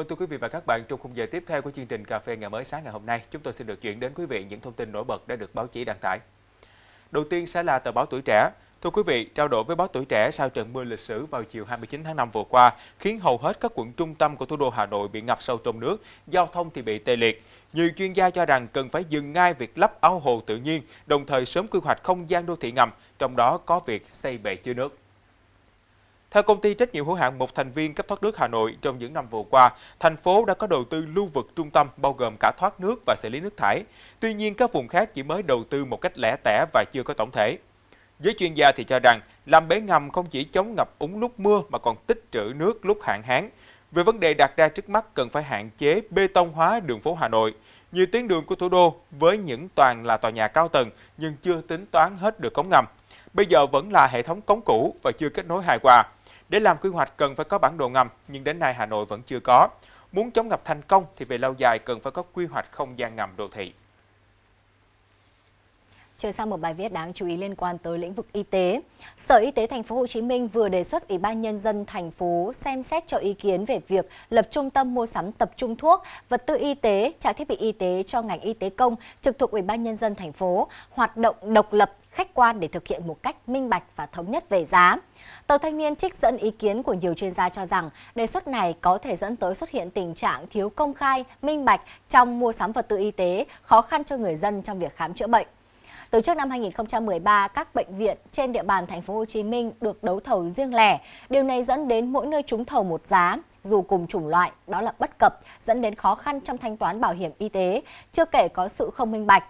Vâng thưa quý vị và các bạn, trong khung giờ tiếp theo của chương trình Cà phê ngày mới sáng ngày hôm nay, chúng tôi xin được chuyển đến quý vị những thông tin nổi bật đã được báo chí đăng tải. Đầu tiên sẽ là tờ báo Tuổi Trẻ. Thưa quý vị, trao đổi với báo Tuổi Trẻ sau trận mưa lịch sử vào chiều 29 tháng 5 vừa qua, khiến hầu hết các quận trung tâm của thủ đô Hà Nội bị ngập sâu trong nước, giao thông thì bị tê liệt. Nhiều chuyên gia cho rằng cần phải dừng ngay việc lắp ao hồ tự nhiên, đồng thời sớm quy hoạch không gian đô thị ngầm, trong đó có việc xây bể chứa nước. Theo công ty trách nhiệm hữu hạn một thành viên cấp thoát nước Hà Nội, trong những năm vừa qua, thành phố đã có đầu tư lưu vực trung tâm bao gồm cả thoát nước và xử lý nước thải. Tuy nhiên, các vùng khác chỉ mới đầu tư một cách lẻ tẻ và chưa có tổng thể. Giới chuyên gia thì cho rằng, làm bể ngầm không chỉ chống ngập úng lúc mưa mà còn tích trữ nước lúc hạn hán. Về vấn đề đặt ra trước mắt cần phải hạn chế bê tông hóa đường phố Hà Nội. Nhiều tuyến đường của thủ đô với những toàn là tòa nhà cao tầng nhưng chưa tính toán hết được cống ngầm. Bây giờ vẫn là hệ thống cống cũ và chưa kết nối hài hòa. Để làm quy hoạch cần phải có bản đồ ngầm, nhưng đến nay Hà Nội vẫn chưa có. Muốn chống ngập thành công thì về lâu dài cần phải có quy hoạch không gian ngầm đô thị. Chuyển sang một bài viết đáng chú ý liên quan tới lĩnh vực y tế. Sở Y tế thành phố Hồ Chí Minh vừa đề xuất Ủy ban nhân dân thành phố xem xét cho ý kiến về việc lập trung tâm mua sắm tập trung thuốc, vật tư y tế, trang thiết bị y tế cho ngành y tế công trực thuộc Ủy ban nhân dân thành phố, hoạt động độc lập khách quan để thực hiện một cách minh bạch và thống nhất về giá. Tờ Thanh niên trích dẫn ý kiến của nhiều chuyên gia cho rằng đề xuất này có thể dẫn tới xuất hiện tình trạng thiếu công khai, minh bạch trong mua sắm vật tư y tế, khó khăn cho người dân trong việc khám chữa bệnh. Từ trước năm 2013, các bệnh viện trên địa bàn thành phố Hồ Chí Minh được đấu thầu riêng lẻ. Điều này dẫn đến mỗi nơi trúng thầu một giá, dù cùng chủng loại, đó là bất cập, dẫn đến khó khăn trong thanh toán bảo hiểm y tế, chưa kể có sự không minh bạch.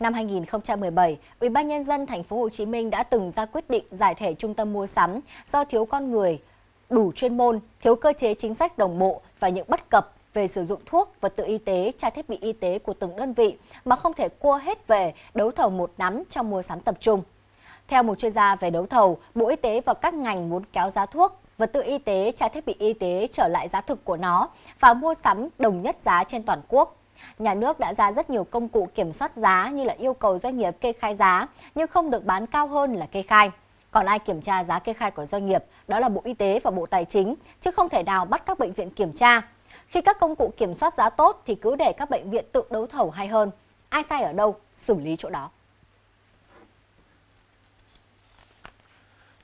Năm 2017, Ủy ban nhân dân thành phố Hồ Chí Minh đã từng ra quyết định giải thể trung tâm mua sắm do thiếu con người, đủ chuyên môn, thiếu cơ chế chính sách đồng bộ và những bất cập về sử dụng thuốc, vật tư y tế, trang thiết bị y tế của từng đơn vị mà không thể cua hết về đấu thầu một nắm trong mua sắm tập trung. Theo một chuyên gia về đấu thầu, Bộ Y tế và các ngành muốn kéo giá thuốc, vật tư y tế, trang thiết bị y tế trở lại giá thực của nó và mua sắm đồng nhất giá trên toàn quốc. Nhà nước đã ra rất nhiều công cụ kiểm soát giá như là yêu cầu doanh nghiệp kê khai giá nhưng không được bán cao hơn là kê khai. Còn ai kiểm tra giá kê khai của doanh nghiệp, đó là Bộ Y tế và Bộ Tài chính, chứ không thể nào bắt các bệnh viện kiểm tra. Khi các công cụ kiểm soát giá tốt thì cứ để các bệnh viện tự đấu thầu hay hơn. Ai sai ở đâu, xử lý chỗ đó.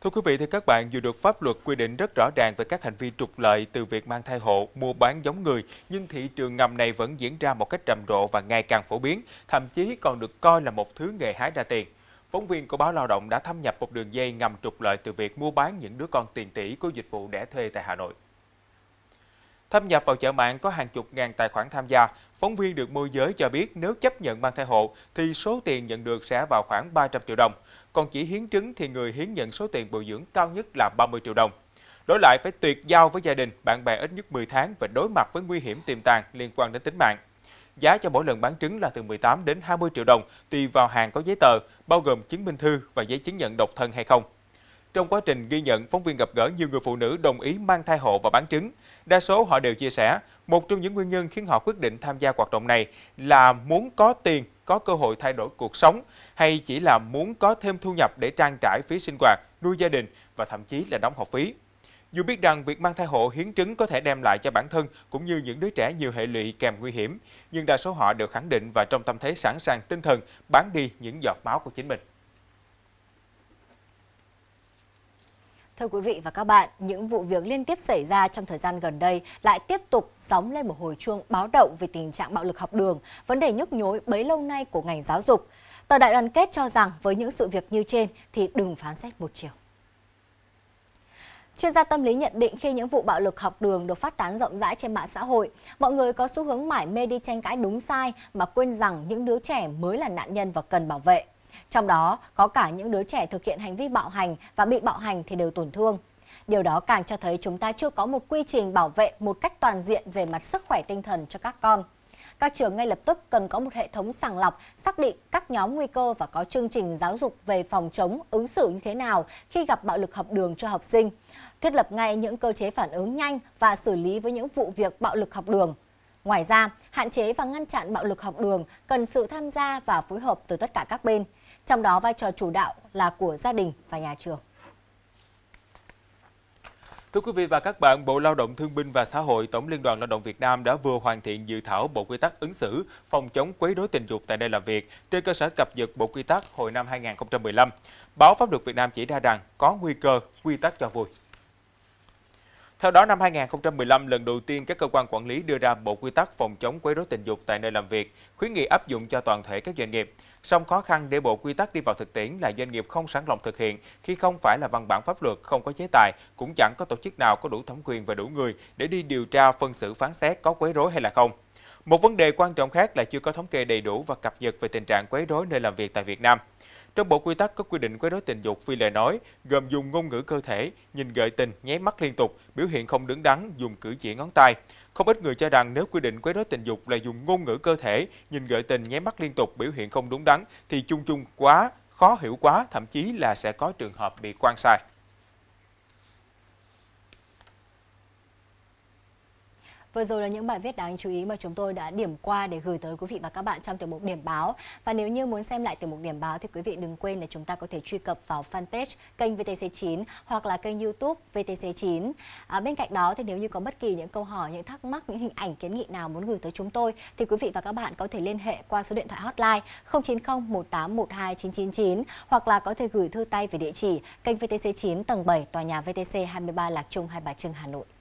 Thưa quý vị thì các bạn, dù được pháp luật quy định rất rõ ràng về các hành vi trục lợi từ việc mang thai hộ, mua bán giống người, nhưng thị trường ngầm này vẫn diễn ra một cách rầm rộ và ngày càng phổ biến, thậm chí còn được coi là một thứ nghề hái ra tiền. Phóng viên của báo Lao động đã thâm nhập một đường dây ngầm trục lợi từ việc mua bán những đứa con tiền tỷ của dịch vụ đẻ thuê tại Hà Nội tham nhập vào chợ mạng có hàng chục ngàn tài khoản tham gia. Phóng viên được môi giới cho biết nếu chấp nhận mang thai hộ thì số tiền nhận được sẽ vào khoảng 300 triệu đồng. Còn chỉ hiến trứng thì người hiến nhận số tiền bồi dưỡng cao nhất là 30 triệu đồng. Đối lại phải tuyệt giao với gia đình, bạn bè ít nhất 10 tháng và đối mặt với nguy hiểm tiềm tàng liên quan đến tính mạng. Giá cho mỗi lần bán trứng là từ 18 đến 20 triệu đồng tùy vào hàng có giấy tờ, bao gồm chứng minh thư và giấy chứng nhận độc thân hay không. Trong quá trình ghi nhận, phóng viên gặp gỡ nhiều người phụ nữ đồng ý mang thai hộ và bán trứng. Đa số họ đều chia sẻ, một trong những nguyên nhân khiến họ quyết định tham gia hoạt động này là muốn có tiền, có cơ hội thay đổi cuộc sống hay chỉ là muốn có thêm thu nhập để trang trải phí sinh hoạt, nuôi gia đình và thậm chí là đóng học phí. Dù biết rằng việc mang thai hộ hiến trứng có thể đem lại cho bản thân cũng như những đứa trẻ nhiều hệ lụy kèm nguy hiểm, nhưng đa số họ đều khẳng định và trong tâm thế sẵn sàng tinh thần bán đi những giọt máu của chính mình. Thưa quý vị và các bạn, những vụ việc liên tiếp xảy ra trong thời gian gần đây lại tiếp tục sóng lên một hồi chuông báo động về tình trạng bạo lực học đường, vấn đề nhức nhối bấy lâu nay của ngành giáo dục. Tờ Đại đoàn kết cho rằng với những sự việc như trên thì đừng phán xét một chiều. Chuyên gia tâm lý nhận định khi những vụ bạo lực học đường được phát tán rộng rãi trên mạng xã hội, mọi người có xu hướng mải mê đi tranh cãi đúng sai mà quên rằng những đứa trẻ mới là nạn nhân và cần bảo vệ. Trong đó có cả những đứa trẻ thực hiện hành vi bạo hành và bị bạo hành thì đều tổn thương. Điều đó càng cho thấy chúng ta chưa có một quy trình bảo vệ một cách toàn diện về mặt sức khỏe tinh thần cho các con. Các trường ngay lập tức cần có một hệ thống sàng lọc, xác định các nhóm nguy cơ và có chương trình giáo dục về phòng chống, ứng xử như thế nào khi gặp bạo lực học đường cho học sinh. Thiết lập ngay những cơ chế phản ứng nhanh và xử lý với những vụ việc bạo lực học đường. Ngoài ra, hạn chế và ngăn chặn bạo lực học đường cần sự tham gia và phối hợp từ tất cả các bên – trong đó vai trò chủ đạo là của gia đình và nhà trường. Thưa quý vị và các bạn, Bộ Lao động Thương binh và Xã hội Tổng Liên đoàn Lao động Việt Nam đã vừa hoàn thiện dự thảo Bộ Quy tắc ứng xử phòng chống quấy rối tình dục tại nơi làm việc trên cơ sở cập nhật Bộ Quy tắc hồi năm 2015. Báo Pháp luật Việt Nam chỉ ra rằng có nguy cơ quy tắc cho vui. Theo đó, năm 2015, lần đầu tiên các cơ quan quản lý đưa ra bộ quy tắc phòng chống quấy rối tình dục tại nơi làm việc, khuyến nghị áp dụng cho toàn thể các doanh nghiệp. Song khó khăn để bộ quy tắc đi vào thực tiễn là doanh nghiệp không sẵn lòng thực hiện khi không phải là văn bản pháp luật, không có chế tài, cũng chẳng có tổ chức nào có đủ thẩm quyền và đủ người để đi điều tra, phân xử, phán xét có quấy rối hay là không. Một vấn đề quan trọng khác là chưa có thống kê đầy đủ và cập nhật về tình trạng quấy rối nơi làm việc tại Việt Nam. Trong bộ quy tắc có quy định quấy rối tình dục phi lời nói, gồm dùng ngôn ngữ cơ thể, nhìn gợi tình, nháy mắt liên tục, biểu hiện không đứng đắn, dùng cử chỉ ngón tay. Không ít người cho rằng nếu quy định quấy rối tình dục là dùng ngôn ngữ cơ thể, nhìn gợi tình, nháy mắt liên tục, biểu hiện không đúng đắn thì chung chung quá, khó hiểu quá, thậm chí là sẽ có trường hợp bị quan sai. Vừa rồi là những bài viết đáng chú ý mà chúng tôi đã điểm qua để gửi tới quý vị và các bạn trong tiểu mục điểm báo. Và nếu như muốn xem lại tiểu mục điểm báo thì quý vị đừng quên là chúng ta có thể truy cập vào fanpage kênh VTC9 hoặc là kênh YouTube VTC9. À, bên cạnh đó thì nếu như có bất kỳ những câu hỏi, những thắc mắc, những hình ảnh kiến nghị nào muốn gửi tới chúng tôi thì quý vị và các bạn có thể liên hệ qua số điện thoại hotline 090 1812 999 hoặc là có thể gửi thư tay về địa chỉ kênh VTC9 tầng 7 tòa nhà VTC 23 Lạc Trung Hai Bà Trưng Hà Nội.